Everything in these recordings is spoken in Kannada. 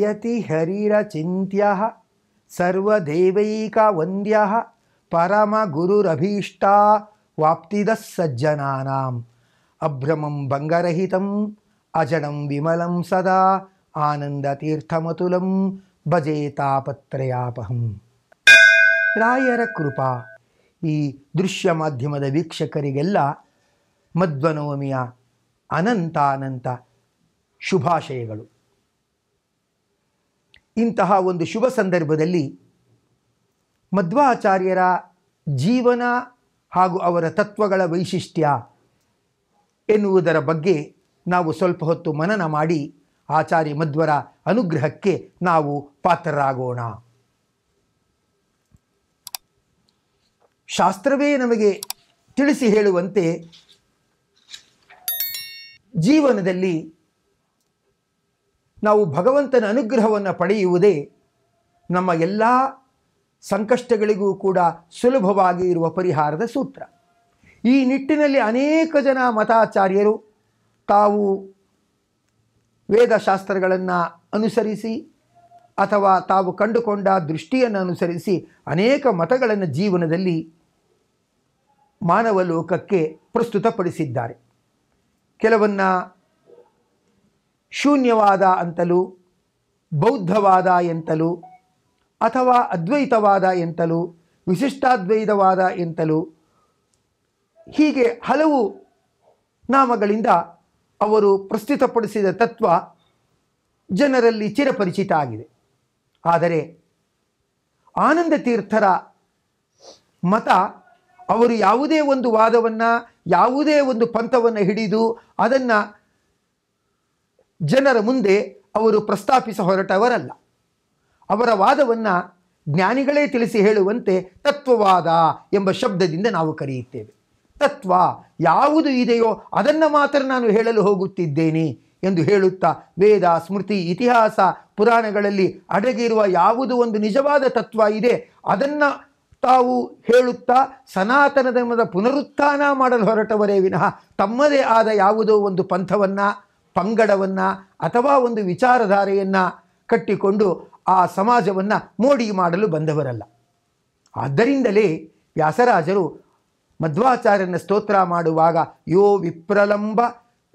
ಜಯತಿ ಹರಿರಚಿತ್ಯ ಸರ್ವದೇವೈಕ ವಂದ್ಯ ಪರಮ ಗುರುರಭೀಷ್ಟ ವಾಪ್ತಿದ ಸಜ್ಜನಾಂ ಅಭ್ರಮಂ ಭಂಗರಹಿತ ಅಜಡಂ ವಿಮಲಂ ಸದಾ ಆನಂದ ತೀರ್ಥಮತುಲಂ ಭಜೆ ತಾಪತ್ರಯಾಪಹಂ ರಾಯರ ಕೃಪಾ ಈ ದೃಶ್ಯ ಮಾಧ್ಯಮದ ವೀಕ್ಷಕರಿಗೆಲ್ಲ ಮಧ್ವನವಮಿಯ ಅನಂತಾನಂತ ಶುಭಾಶಯಗಳು ಇಂತಹ ಒಂದು ಶುಭ ಸಂದರ್ಭದಲ್ಲಿ ಮಧ್ವಾಚಾರ್ಯರ ಜೀವನ ಹಾಗೂ ಅವರ ತತ್ವಗಳ ವೈಶಿಷ್ಟ್ಯ ಎನ್ನುವುದರ ಬಗ್ಗೆ ನಾವು ಸ್ವಲ್ಪ ಹೊತ್ತು ಮನನ ಮಾಡಿ ಆಚಾರ್ಯ ಮಧ್ವರ ಅನುಗ್ರಹಕ್ಕೆ ನಾವು ಪಾತ್ರರಾಗೋಣ ಶಾಸ್ತ್ರವೇ ನಮಗೆ ತಿಳಿಸಿ ಹೇಳುವಂತೆ ಜೀವನದಲ್ಲಿ ನಾವು ಭಗವಂತನ ಅನುಗ್ರಹವನ್ನು ಪಡೆಯುವುದೇ ನಮ್ಮ ಎಲ್ಲ ಸಂಕಷ್ಟಗಳಿಗೂ ಕೂಡ ಸುಲಭವಾಗಿ ಇರುವ ಪರಿಹಾರದ ಸೂತ್ರ ಈ ನಿಟ್ಟಿನಲ್ಲಿ ಅನೇಕ ಜನ ಮತಾಚಾರ್ಯರು ತಾವು ವೇದಶಾಸ್ತ್ರಗಳನ್ನು ಅನುಸರಿಸಿ ಅಥವಾ ತಾವು ಕಂಡುಕೊಂಡ ದೃಷ್ಟಿಯನ್ನು ಅನುಸರಿಸಿ ಅನೇಕ ಮತಗಳನ್ನು ಜೀವನದಲ್ಲಿ ಮಾನವ ಲೋಕಕ್ಕೆ ಪ್ರಸ್ತುತಪಡಿಸಿದ್ದಾರೆ ಕೆಲವನ್ನು ಶೂನ್ಯವಾದ ಅಂತಲೂ ಬೌದ್ಧವಾದ ಎಂತಲೂ ಅಥವಾ ಅದ್ವೈತವಾದ ಎಂತಲೂ ವಿಶಿಷ್ಟಾದ್ವೈತವಾದ ಎಂತಲೂ ಹೀಗೆ ಹಲವು ನಾಮಗಳಿಂದ ಅವರು ಪ್ರಸ್ತುತಪಡಿಸಿದ ತತ್ವ ಜನರಲ್ಲಿ ಚಿರಪರಿಚಿತ ಆಗಿದೆ ಆದರೆ ಆನಂದ ತೀರ್ಥರ ಮತ ಅವರು ಯಾವುದೇ ಒಂದು ವಾದವನ್ನು ಯಾವುದೇ ಒಂದು ಪಂಥವನ್ನು ಹಿಡಿದು ಅದನ್ನು ಜನರ ಮುಂದೆ ಅವರು ಪ್ರಸ್ತಾಪಿಸ ಹೊರಟವರಲ್ಲ ಅವರ ವಾದವನ್ನು ಜ್ಞಾನಿಗಳೇ ತಿಳಿಸಿ ಹೇಳುವಂತೆ ತತ್ವವಾದ ಎಂಬ ಶಬ್ದದಿಂದ ನಾವು ಕರೆಯುತ್ತೇವೆ ತತ್ವ ಯಾವುದು ಇದೆಯೋ ಅದನ್ನು ಮಾತ್ರ ನಾನು ಹೇಳಲು ಹೋಗುತ್ತಿದ್ದೇನೆ ಎಂದು ಹೇಳುತ್ತಾ ವೇದ ಸ್ಮೃತಿ ಇತಿಹಾಸ ಪುರಾಣಗಳಲ್ಲಿ ಅಡಗಿರುವ ಯಾವುದು ಒಂದು ನಿಜವಾದ ತತ್ವ ಇದೆ ಅದನ್ನು ತಾವು ಹೇಳುತ್ತಾ ಸನಾತನ ಧರ್ಮದ ಪುನರುತ್ಥಾನ ಮಾಡಲು ಹೊರಟವರೇ ವಿನಃ ತಮ್ಮದೇ ಆದ ಯಾವುದೋ ಒಂದು ಪಂಥವನ್ನು ಪಂಗಡವನ್ನು ಅಥವಾ ಒಂದು ವಿಚಾರಧಾರೆಯನ್ನು ಕಟ್ಟಿಕೊಂಡು ಆ ಸಮಾಜವನ್ನು ಮೋಡಿ ಮಾಡಲು ಬಂದವರಲ್ಲ ಆದ್ದರಿಂದಲೇ ವ್ಯಾಸರಾಜರು ಮಧ್ವಾಚಾರ್ಯನ ಸ್ತೋತ್ರ ಮಾಡುವಾಗ ಯೋ ವಿಪ್ರಲಂಬ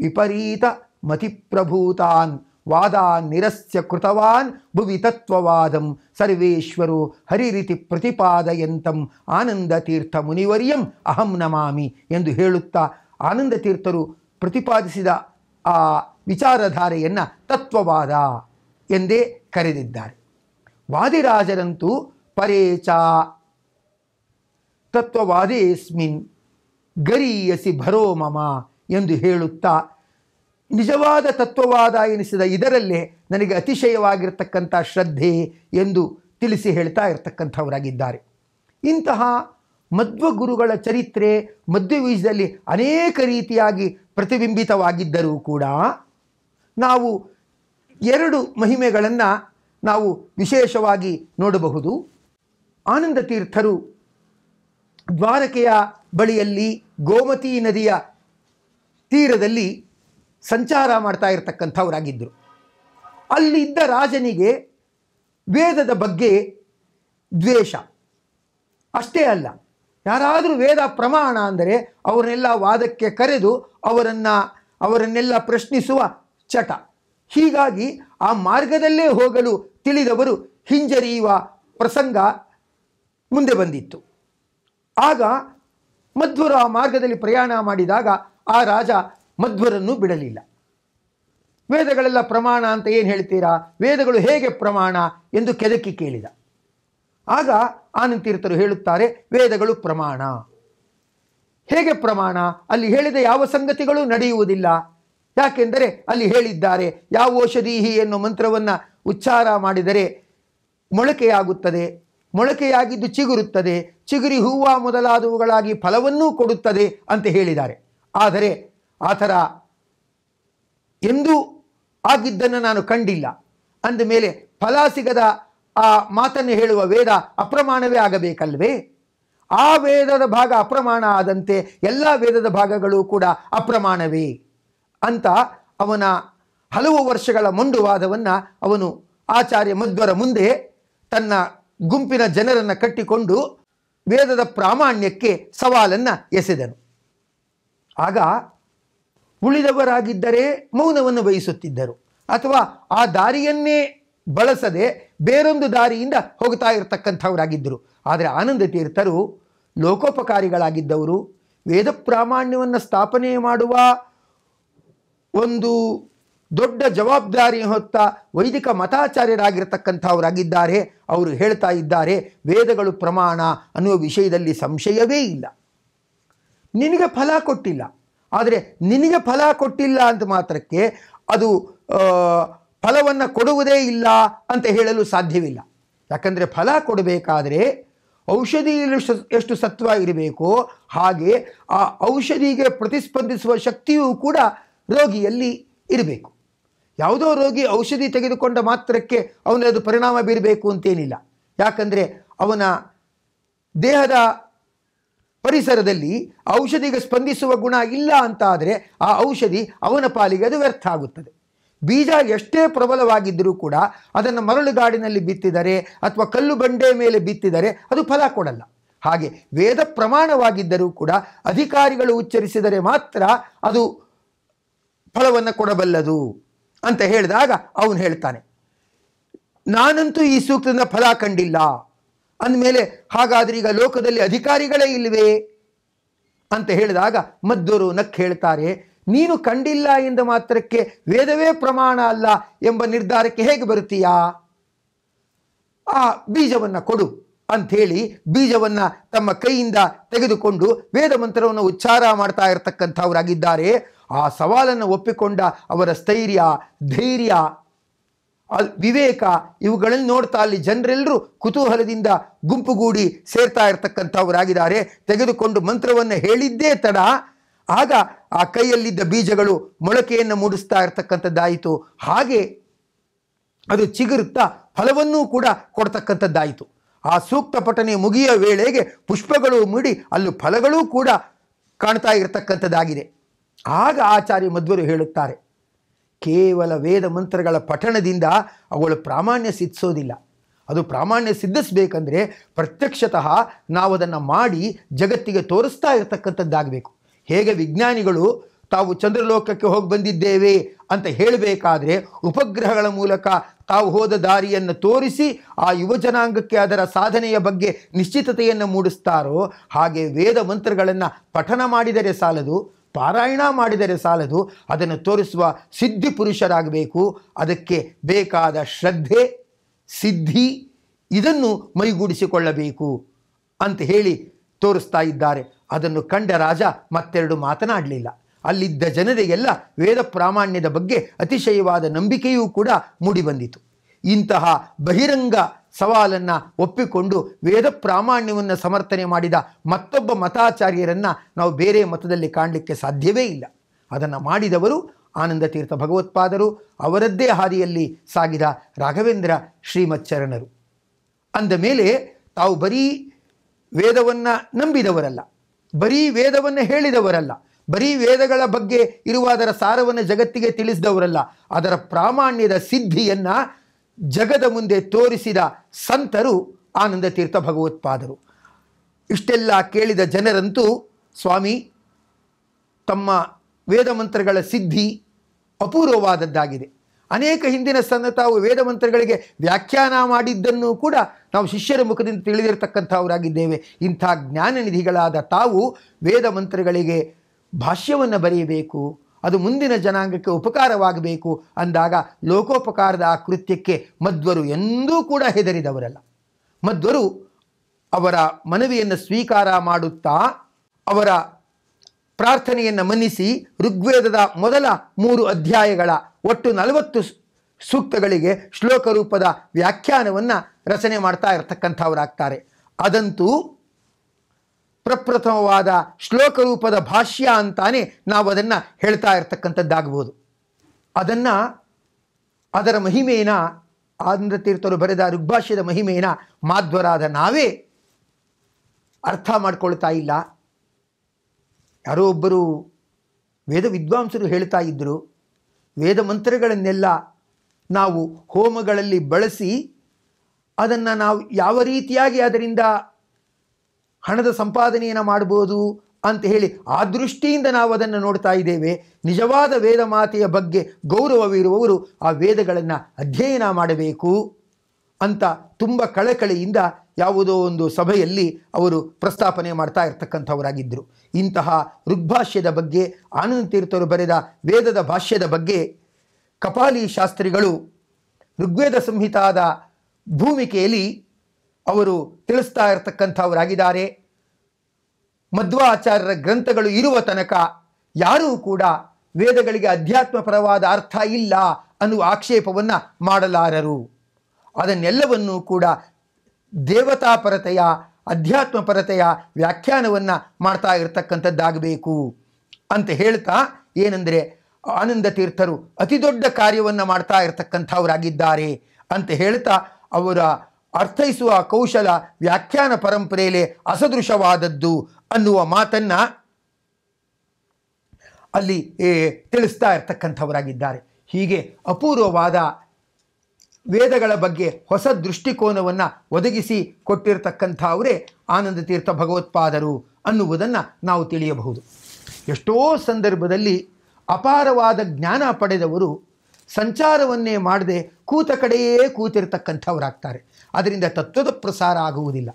ವಿಪರೀತ ಮತಿಪ್ರಭೂತಾನ್ ವಾದಾನ್ ನಿರಸ್ಯ ಕೃತವಾನ್ ಭುವಿ ತತ್ವವಾದಂ ಸರ್ವೇಶ್ವರು ಹರಿರಿತಿ ಪ್ರತಿಪಾದಯಂತಂ ಆನಂದ ತೀರ್ಥ ಮುನಿವರ್ಯಂ ಅಹಂ ನಮಾಮಿ ಎಂದು ಹೇಳುತ್ತಾ ಆನಂದ ತೀರ್ಥರು ಪ್ರತಿಪಾದಿಸಿದ ಆ ವಿಚಾರಧಾರೆಯನ್ನು ತತ್ವವಾದ ಎಂದೇ ಕರೆದಿದ್ದಾರೆ ವಾದಿರಾಜರಂತೂ ಪರೇಚ ತತ್ವವಾದೇಸ್ಮಿನ್ ಗರೀಯಸಿ ಭರೋ ಮಮ ಎಂದು ಹೇಳುತ್ತಾ ನಿಜವಾದ ತತ್ವವಾದ ಎನಿಸಿದ ಇದರಲ್ಲೇ ನನಗೆ ಅತಿಶಯವಾಗಿರ್ತಕ್ಕಂಥ ಶ್ರದ್ಧೆ ಎಂದು ತಿಳಿಸಿ ಹೇಳ್ತಾ ಇರತಕ್ಕಂಥವರಾಗಿದ್ದಾರೆ ಇಂತಹ ಮಧ್ವ ಗುರುಗಳ ಚರಿತ್ರೆ ಮಧ್ಯವೀಜದಲ್ಲಿ ಅನೇಕ ರೀತಿಯಾಗಿ ಪ್ರತಿಬಿಂಬಿತವಾಗಿದ್ದರೂ ಕೂಡ ನಾವು ಎರಡು ಮಹಿಮೆಗಳನ್ನು ನಾವು ವಿಶೇಷವಾಗಿ ನೋಡಬಹುದು ಆನಂದ ತೀರ್ಥರು ದ್ವಾರಕೆಯ ಬಳಿಯಲ್ಲಿ ಗೋಮತಿ ನದಿಯ ತೀರದಲ್ಲಿ ಸಂಚಾರ ಮಾಡ್ತಾ ಇರತಕ್ಕಂಥವರಾಗಿದ್ದರು ಅಲ್ಲಿದ್ದ ರಾಜನಿಗೆ ವೇದದ ಬಗ್ಗೆ ದ್ವೇಷ ಅಷ್ಟೇ ಅಲ್ಲ ಯಾರಾದರೂ ವೇದ ಪ್ರಮಾಣ ಅಂದರೆ ಅವರನ್ನೆಲ್ಲ ವಾದಕ್ಕೆ ಕರೆದು ಅವರನ್ನು ಅವರನ್ನೆಲ್ಲ ಪ್ರಶ್ನಿಸುವ ಚಟ ಹೀಗಾಗಿ ಆ ಮಾರ್ಗದಲ್ಲೇ ಹೋಗಲು ತಿಳಿದವರು ಹಿಂಜರಿಯುವ ಪ್ರಸಂಗ ಮುಂದೆ ಬಂದಿತ್ತು ಆಗ ಮಧ್ವರು ಆ ಮಾರ್ಗದಲ್ಲಿ ಪ್ರಯಾಣ ಮಾಡಿದಾಗ ಆ ರಾಜ ಮಧ್ವರನ್ನು ಬಿಡಲಿಲ್ಲ ವೇದಗಳೆಲ್ಲ ಪ್ರಮಾಣ ಅಂತ ಏನು ಹೇಳ್ತೀರಾ ವೇದಗಳು ಹೇಗೆ ಪ್ರಮಾಣ ಎಂದು ಕೆದಕಿ ಕೇಳಿದ ಆಗ ಆನಂತೀರ್ಥರು ಹೇಳುತ್ತಾರೆ ವೇದಗಳು ಪ್ರಮಾಣ ಹೇಗೆ ಪ್ರಮಾಣ ಅಲ್ಲಿ ಹೇಳಿದ ಯಾವ ಸಂಗತಿಗಳು ನಡೆಯುವುದಿಲ್ಲ ಯಾಕೆಂದರೆ ಅಲ್ಲಿ ಹೇಳಿದ್ದಾರೆ ಯಾವ ಔಷಧೀಹಿ ಎನ್ನುವ ಮಂತ್ರವನ್ನು ಉಚ್ಚಾರ ಮಾಡಿದರೆ ಮೊಳಕೆಯಾಗುತ್ತದೆ ಮೊಳಕೆಯಾಗಿದ್ದು ಚಿಗುರುತ್ತದೆ ಚಿಗುರಿ ಹೂವು ಮೊದಲಾದವುಗಳಾಗಿ ಫಲವನ್ನೂ ಕೊಡುತ್ತದೆ ಅಂತ ಹೇಳಿದ್ದಾರೆ ಆದರೆ ಆ ಥರ ಎಂದೂ ಆಗಿದ್ದನ್ನು ನಾನು ಕಂಡಿಲ್ಲ ಅಂದಮೇಲೆ ಫಲ ಸಿಗದ ಆ ಮಾತನ್ನು ಹೇಳುವ ವೇದ ಅಪ್ರಮಾಣವೇ ಆಗಬೇಕಲ್ವೇ ಆ ವೇದದ ಭಾಗ ಅಪ್ರಮಾಣ ಆದಂತೆ ಎಲ್ಲ ವೇದದ ಭಾಗಗಳು ಕೂಡ ಅಪ್ರಮಾಣವೇ ಅಂತ ಅವನ ಹಲವು ವರ್ಷಗಳ ಮೊಂಡುವಾದವನ್ನು ಅವನು ಆಚಾರ್ಯ ಮಧ್ವರ ಮುಂದೆ ತನ್ನ ಗುಂಪಿನ ಜನರನ್ನು ಕಟ್ಟಿಕೊಂಡು ವೇದದ ಪ್ರಾಮಾಣ್ಯಕ್ಕೆ ಸವಾಲನ್ನು ಎಸೆದನು ಆಗ ಉಳಿದವರಾಗಿದ್ದರೆ ಮೌನವನ್ನು ವಹಿಸುತ್ತಿದ್ದರು ಅಥವಾ ಆ ದಾರಿಯನ್ನೇ ಬಳಸದೆ ಬೇರೊಂದು ದಾರಿಯಿಂದ ಹೋಗ್ತಾ ಇರತಕ್ಕಂಥವರಾಗಿದ್ದರು ಆದರೆ ಆನಂದ ತೀರ್ಥರು ಲೋಕೋಪಕಾರಿಗಳಾಗಿದ್ದವರು ವೇದ ಪ್ರಾಮಾಣ್ಯವನ್ನು ಸ್ಥಾಪನೆ ಮಾಡುವ ಒಂದು ದೊಡ್ಡ ಜವಾಬ್ದಾರಿ ಹೊತ್ತ ವೈದಿಕ ಮತಾಚಾರ್ಯರಾಗಿರ್ತಕ್ಕಂಥವರಾಗಿದ್ದಾರೆ ಅವರು ಹೇಳ್ತಾ ಇದ್ದಾರೆ ವೇದಗಳು ಪ್ರಮಾಣ ಅನ್ನುವ ವಿಷಯದಲ್ಲಿ ಸಂಶಯವೇ ಇಲ್ಲ ನಿನಗೆ ಫಲ ಕೊಟ್ಟಿಲ್ಲ ಆದರೆ ನಿನಗೆ ಫಲ ಕೊಟ್ಟಿಲ್ಲ ಅಂತ ಮಾತ್ರಕ್ಕೆ ಅದು ಫಲವನ್ನು ಕೊಡುವುದೇ ಇಲ್ಲ ಅಂತ ಹೇಳಲು ಸಾಧ್ಯವಿಲ್ಲ ಯಾಕಂದರೆ ಫಲ ಕೊಡಬೇಕಾದರೆ ಔಷಧಿಯಲ್ಲಿ ಎಷ್ಟು ಸತ್ವ ಇರಬೇಕೋ ಹಾಗೆ ಆ ಔಷಧಿಗೆ ಪ್ರತಿಸ್ಪಂದಿಸುವ ಶಕ್ತಿಯೂ ಕೂಡ ರೋಗಿಯಲ್ಲಿ ಇರಬೇಕು ಯಾವುದೋ ರೋಗಿ ಔಷಧಿ ತೆಗೆದುಕೊಂಡ ಮಾತ್ರಕ್ಕೆ ಅವನದು ಪರಿಣಾಮ ಬೀರಬೇಕು ಅಂತೇನಿಲ್ಲ ಯಾಕಂದರೆ ಅವನ ದೇಹದ ಪರಿಸರದಲ್ಲಿ ಔಷಧಿಗೆ ಸ್ಪಂದಿಸುವ ಗುಣ ಇಲ್ಲ ಅಂತಾದರೆ ಆ ಔಷಧಿ ಅವನ ಪಾಲಿಗೆ ಅದು ವ್ಯರ್ಥ ಆಗುತ್ತದೆ ಬೀಜ ಎಷ್ಟೇ ಪ್ರಬಲವಾಗಿದ್ದರೂ ಕೂಡ ಅದನ್ನು ಮರಳುಗಾಡಿನಲ್ಲಿ ಬಿತ್ತಿದರೆ ಅಥವಾ ಕಲ್ಲು ಬಂಡೆ ಮೇಲೆ ಬಿತ್ತಿದರೆ ಅದು ಫಲ ಕೊಡಲ್ಲ ಹಾಗೆ ವೇದ ಪ್ರಮಾಣವಾಗಿದ್ದರೂ ಕೂಡ ಅಧಿಕಾರಿಗಳು ಉಚ್ಚರಿಸಿದರೆ ಮಾತ್ರ ಅದು ಫಲವನ್ನು ಕೊಡಬಲ್ಲದು ಅಂತ ಹೇಳಿದಾಗ ಅವನು ಹೇಳ್ತಾನೆ ನಾನಂತೂ ಈ ಸೂಕ್ತದ ಫಲ ಕಂಡಿಲ್ಲ ಅಂದಮೇಲೆ ಹಾಗಾದ್ರೆ ಈಗ ಲೋಕದಲ್ಲಿ ಅಧಿಕಾರಿಗಳೇ ಇಲ್ಲವೇ ಅಂತ ಹೇಳಿದಾಗ ಮದ್ದೂರು ನಕ್ ಹೇಳ್ತಾರೆ ನೀನು ಕಂಡಿಲ್ಲ ಎಂದ ಮಾತ್ರಕ್ಕೆ ವೇದವೇ ಪ್ರಮಾಣ ಅಲ್ಲ ಎಂಬ ನಿರ್ಧಾರಕ್ಕೆ ಹೇಗೆ ಬರುತ್ತೀಯಾ ಆ ಬೀಜವನ್ನು ಕೊಡು ಅಂಥೇಳಿ ಬೀಜವನ್ನು ತಮ್ಮ ಕೈಯಿಂದ ತೆಗೆದುಕೊಂಡು ವೇದ ಮಂತ್ರವನ್ನು ಉಚ್ಚಾರ ಮಾಡ್ತಾ ಇರತಕ್ಕಂಥವರಾಗಿದ್ದಾರೆ ಆ ಸವಾಲನ್ನು ಒಪ್ಪಿಕೊಂಡ ಅವರ ಸ್ಥೈರ್ಯ ಧೈರ್ಯ ವಿವೇಕ ಇವುಗಳನ್ನು ನೋಡ್ತಾ ಅಲ್ಲಿ ಜನರೆಲ್ಲರೂ ಕುತೂಹಲದಿಂದ ಗುಂಪುಗೂಡಿ ಸೇರ್ತಾ ಇರತಕ್ಕಂಥವರಾಗಿದ್ದಾರೆ ತೆಗೆದುಕೊಂಡು ಮಂತ್ರವನ್ನು ಹೇಳಿದ್ದೇ ತಡ ಆಗ ಆ ಕೈಯಲ್ಲಿದ್ದ ಬೀಜಗಳು ಮೊಳಕೆಯನ್ನು ಮೂಡಿಸ್ತಾ ಇರತಕ್ಕಂಥದ್ದಾಯಿತು ಹಾಗೆ ಅದು ಚಿಗುರುತ್ತಾ ಫಲವನ್ನೂ ಕೂಡ ಕೊಡ್ತಕ್ಕಂಥದ್ದಾಯಿತು ಆ ಸೂಕ್ತ ಪಠನೆ ಮುಗಿಯ ವೇಳೆಗೆ ಪುಷ್ಪಗಳು ಮುಡಿ ಅಲ್ಲೂ ಫಲಗಳೂ ಕೂಡ ಕಾಣ್ತಾ ಇರತಕ್ಕಂಥದ್ದಾಗಿದೆ ಆಗ ಆಚಾರ್ಯ ಮಧ್ವರು ಹೇಳುತ್ತಾರೆ ಕೇವಲ ವೇದ ಮಂತ್ರಗಳ ಪಠಣದಿಂದ ಅವುಗಳು ಪ್ರಾಮಾಣ್ಯ ಸಿದ್ಧಿಸೋದಿಲ್ಲ ಅದು ಪ್ರಾಮಾಣ್ಯ ಸಿದ್ಧಿಸಬೇಕಂದ್ರೆ ಪ್ರತ್ಯಕ್ಷತಃ ನಾವು ಅದನ್ನು ಮಾಡಿ ಜಗತ್ತಿಗೆ ತೋರಿಸ್ತಾ ಇರತಕ್ಕಂಥದ್ದಾಗಬೇಕು ಹೇಗೆ ವಿಜ್ಞಾನಿಗಳು ತಾವು ಚಂದ್ರಲೋಕಕ್ಕೆ ಹೋಗಿ ಬಂದಿದ್ದೇವೆ ಅಂತ ಹೇಳಬೇಕಾದ್ರೆ ಉಪಗ್ರಹಗಳ ಮೂಲಕ ತಾವು ಹೋದ ದಾರಿಯನ್ನು ತೋರಿಸಿ ಆ ಯುವಜನಾಂಗಕ್ಕೆ ಅದರ ಸಾಧನೆಯ ಬಗ್ಗೆ ನಿಶ್ಚಿತತೆಯನ್ನು ಮೂಡಿಸ್ತಾರೋ ಹಾಗೆ ವೇದ ಮಂತ್ರಗಳನ್ನು ಪಠನ ಮಾಡಿದರೆ ಸಾಲದು ಪಾರಾಯಣ ಮಾಡಿದರೆ ಸಾಲದು ಅದನ್ನು ತೋರಿಸುವ ಸಿದ್ಧಿ ಪುರುಷರಾಗಬೇಕು ಅದಕ್ಕೆ ಬೇಕಾದ ಶ್ರದ್ಧೆ ಸಿದ್ಧಿ ಇದನ್ನು ಮೈಗೂಡಿಸಿಕೊಳ್ಳಬೇಕು ಅಂತ ಹೇಳಿ ತೋರಿಸ್ತಾ ಇದ್ದಾರೆ ಅದನ್ನು ಕಂಡ ರಾಜ ಮತ್ತೆರಡು ಮಾತನಾಡಲಿಲ್ಲ ಅಲ್ಲಿದ್ದ ಜನರಿಗೆಲ್ಲ ವೇದ ಪ್ರಾಮಾಣ್ಯದ ಬಗ್ಗೆ ಅತಿಶಯವಾದ ನಂಬಿಕೆಯೂ ಕೂಡ ಮೂಡಿಬಂದಿತು ಇಂತಹ ಬಹಿರಂಗ ಸವಾಲನ್ನು ಒಪ್ಪಿಕೊಂಡು ವೇದ ಪ್ರಾಮಾಣ್ಯವನ್ನು ಸಮರ್ಥನೆ ಮಾಡಿದ ಮತ್ತೊಬ್ಬ ಮತಾಚಾರ್ಯರನ್ನು ನಾವು ಬೇರೆ ಮತದಲ್ಲಿ ಕಾಣಲಿಕ್ಕೆ ಸಾಧ್ಯವೇ ಇಲ್ಲ ಅದನ್ನು ಮಾಡಿದವರು ಆನಂದ ತೀರ್ಥ ಭಗವತ್ಪಾದರು ಅವರದ್ದೇ ಹಾದಿಯಲ್ಲಿ ಸಾಗಿದ ರಾಘವೇಂದ್ರ ಶ್ರೀಮಚ್ಚರಣರು ಅಂದ ಮೇಲೆ ತಾವು ಬರೀ ವೇದವನ್ನು ನಂಬಿದವರಲ್ಲ ಬರೀ ವೇದವನ್ನು ಹೇಳಿದವರಲ್ಲ ಬರೀ ವೇದಗಳ ಬಗ್ಗೆ ಇರುವ ಅದರ ಸಾರವನ್ನು ಜಗತ್ತಿಗೆ ತಿಳಿಸಿದವರಲ್ಲ ಅದರ ಪ್ರಾಮಾಣ್ಯದ ಸಿದ್ಧಿಯನ್ನು ಜಗದ ಮುಂದೆ ತೋರಿಸಿದ ಸಂತರು ಆನಂದ ತೀರ್ಥ ಭಗವತ್ಪಾದರು ಇಷ್ಟೆಲ್ಲ ಕೇಳಿದ ಜನರಂತೂ ಸ್ವಾಮಿ ತಮ್ಮ ವೇದ ಮಂತ್ರಗಳ ಸಿದ್ಧಿ ಅಪೂರ್ವವಾದದ್ದಾಗಿದೆ ಅನೇಕ ಹಿಂದಿನ ಸನ್ನ ತಾವು ವೇದ ಮಂತ್ರಗಳಿಗೆ ವ್ಯಾಖ್ಯಾನ ಮಾಡಿದ್ದನ್ನು ಕೂಡ ನಾವು ಶಿಷ್ಯರ ಮುಖದಿಂದ ತಿಳಿದಿರತಕ್ಕಂಥವರಾಗಿದ್ದೇವೆ ಇಂಥ ಜ್ಞಾನ ನಿಧಿಗಳಾದ ತಾವು ವೇದ ಮಂತ್ರಗಳಿಗೆ ಭಾಷ್ಯವನ್ನು ಬರೆಯಬೇಕು ಅದು ಮುಂದಿನ ಜನಾಂಗಕ್ಕೆ ಉಪಕಾರವಾಗಬೇಕು ಅಂದಾಗ ಲೋಕೋಪಕಾರದ ಆ ಕೃತ್ಯಕ್ಕೆ ಮಧ್ವರು ಎಂದೂ ಕೂಡ ಹೆದರಿದವರಲ್ಲ ಮಧ್ವರು ಅವರ ಮನವಿಯನ್ನು ಸ್ವೀಕಾರ ಮಾಡುತ್ತಾ ಅವರ ಪ್ರಾರ್ಥನೆಯನ್ನು ಮನ್ನಿಸಿ ಋಗ್ವೇದದ ಮೊದಲ ಮೂರು ಅಧ್ಯಾಯಗಳ ಒಟ್ಟು ನಲವತ್ತು ಸೂಕ್ತಗಳಿಗೆ ಶ್ಲೋಕ ರೂಪದ ವ್ಯಾಖ್ಯಾನವನ್ನು ರಚನೆ ಮಾಡ್ತಾ ಇರತಕ್ಕಂಥವರಾಗ್ತಾರೆ ಅದಂತೂ ಪ್ರಪ್ರಥಮವಾದ ಶ್ಲೋಕ ರೂಪದ ಭಾಷ್ಯ ಅಂತಾನೆ ನಾವು ಅದನ್ನು ಹೇಳ್ತಾ ಇರತಕ್ಕಂಥದ್ದಾಗ್ಬೋದು ಅದನ್ನು ಅದರ ಮಹಿಮೆಯನ್ನ ಆಂಧ್ರ ತೀರ್ಥರು ಬರೆದ ಋಗ್ಭಾಷ್ಯದ ಮಹಿಮೆಯನ್ನ ಮಾಧ್ವರಾದ ನಾವೇ ಅರ್ಥ ಮಾಡ್ಕೊಳ್ತಾ ಇಲ್ಲ ಯಾರೋ ಒಬ್ಬರು ವೇದ ವಿದ್ವಾಂಸರು ಹೇಳ್ತಾ ಇದ್ದರು ವೇದ ಮಂತ್ರಗಳನ್ನೆಲ್ಲ ನಾವು ಹೋಮಗಳಲ್ಲಿ ಬಳಸಿ ಅದನ್ನು ನಾವು ಯಾವ ರೀತಿಯಾಗಿ ಅದರಿಂದ ಹಣದ ಸಂಪಾದನೆಯನ್ನು ಮಾಡ್ಬೋದು ಅಂತ ಹೇಳಿ ಆ ದೃಷ್ಟಿಯಿಂದ ನಾವು ಅದನ್ನು ನೋಡ್ತಾ ಇದ್ದೇವೆ ನಿಜವಾದ ವೇದ ಮಾತೆಯ ಬಗ್ಗೆ ಗೌರವವಿರುವವರು ಆ ವೇದಗಳನ್ನು ಅಧ್ಯಯನ ಮಾಡಬೇಕು ಅಂತ ತುಂಬ ಕಳಕಳಿಯಿಂದ ಯಾವುದೋ ಒಂದು ಸಭೆಯಲ್ಲಿ ಅವರು ಪ್ರಸ್ತಾಪನೆ ಮಾಡ್ತಾ ಇರ್ತಕ್ಕಂಥವರಾಗಿದ್ದರು ಇಂತಹ ಋಗ್ಭಾಷ್ಯದ ಬಗ್ಗೆ ಆನಂದ ತೀರ್ಥರು ಬರೆದ ವೇದದ ಭಾಷ್ಯದ ಬಗ್ಗೆ ಕಪಾಲಿ ಶಾಸ್ತ್ರಿಗಳು ಋಗ್ವೇದ ಸಂಹಿತಾದ ಭೂಮಿಕೆಯಲ್ಲಿ ಅವರು ತಿಳಿಸ್ತಾ ಇರತಕ್ಕಂಥವರಾಗಿದ್ದಾರೆ ಮಧ್ವಾಚಾರ್ಯರ ಗ್ರಂಥಗಳು ಇರುವ ತನಕ ಯಾರೂ ಕೂಡ ವೇದಗಳಿಗೆ ಅಧ್ಯಾತ್ಮಪರವಾದ ಅರ್ಥ ಇಲ್ಲ ಅನ್ನುವ ಆಕ್ಷೇಪವನ್ನು ಮಾಡಲಾರರು ಅದನ್ನೆಲ್ಲವನ್ನೂ ಕೂಡ ದೇವತಾಪರತೆಯ ಪರತೆಯ ವ್ಯಾಖ್ಯಾನವನ್ನು ಮಾಡ್ತಾ ಇರತಕ್ಕಂಥದ್ದಾಗಬೇಕು ಅಂತ ಹೇಳ್ತಾ ಏನೆಂದರೆ ಆನಂದ ತೀರ್ಥರು ಅತಿ ದೊಡ್ಡ ಕಾರ್ಯವನ್ನು ಮಾಡ್ತಾ ಇರತಕ್ಕಂಥವರಾಗಿದ್ದಾರೆ ಅಂತ ಹೇಳ್ತಾ ಅವರ ಅರ್ಥೈಸುವ ಕೌಶಲ ವ್ಯಾಖ್ಯಾನ ಪರಂಪರೆಯಲ್ಲಿ ಅಸದೃಶವಾದದ್ದು ಅನ್ನುವ ಮಾತನ್ನು ಅಲ್ಲಿ ತಿಳಿಸ್ತಾ ಇರ್ತಕ್ಕಂಥವರಾಗಿದ್ದಾರೆ ಹೀಗೆ ಅಪೂರ್ವವಾದ ವೇದಗಳ ಬಗ್ಗೆ ಹೊಸ ದೃಷ್ಟಿಕೋನವನ್ನು ಒದಗಿಸಿ ಕೊಟ್ಟಿರ್ತಕ್ಕಂಥವರೇ ಆನಂದ ತೀರ್ಥ ಭಗವತ್ಪಾದರು ಅನ್ನುವುದನ್ನು ನಾವು ತಿಳಿಯಬಹುದು ಎಷ್ಟೋ ಸಂದರ್ಭದಲ್ಲಿ ಅಪಾರವಾದ ಜ್ಞಾನ ಪಡೆದವರು ಸಂಚಾರವನ್ನೇ ಮಾಡದೆ ಕೂತ ಕಡೆಯೇ ಕೂತಿರ್ತಕ್ಕಂಥವರಾಗ್ತಾರೆ ಅದರಿಂದ ತತ್ವದ ಪ್ರಸಾರ ಆಗುವುದಿಲ್ಲ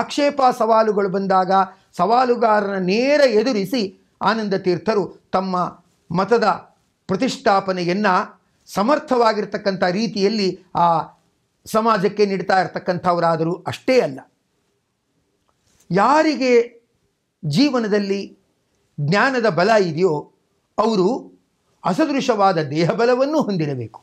ಆಕ್ಷೇಪ ಸವಾಲುಗಳು ಬಂದಾಗ ಸವಾಲುಗಾರನ ನೇರ ಎದುರಿಸಿ ಆನಂದ ತೀರ್ಥರು ತಮ್ಮ ಮತದ ಪ್ರತಿಷ್ಠಾಪನೆಯನ್ನು ಸಮರ್ಥವಾಗಿರ್ತಕ್ಕಂಥ ರೀತಿಯಲ್ಲಿ ಆ ಸಮಾಜಕ್ಕೆ ನೀಡ್ತಾ ಇರ್ತಕ್ಕಂಥವರಾದರೂ ಅಷ್ಟೇ ಅಲ್ಲ ಯಾರಿಗೆ ಜೀವನದಲ್ಲಿ ಜ್ಞಾನದ ಬಲ ಇದೆಯೋ ಅವರು ಅಸದೃಶವಾದ ದೇಹಬಲವನ್ನು ಹೊಂದಿರಬೇಕು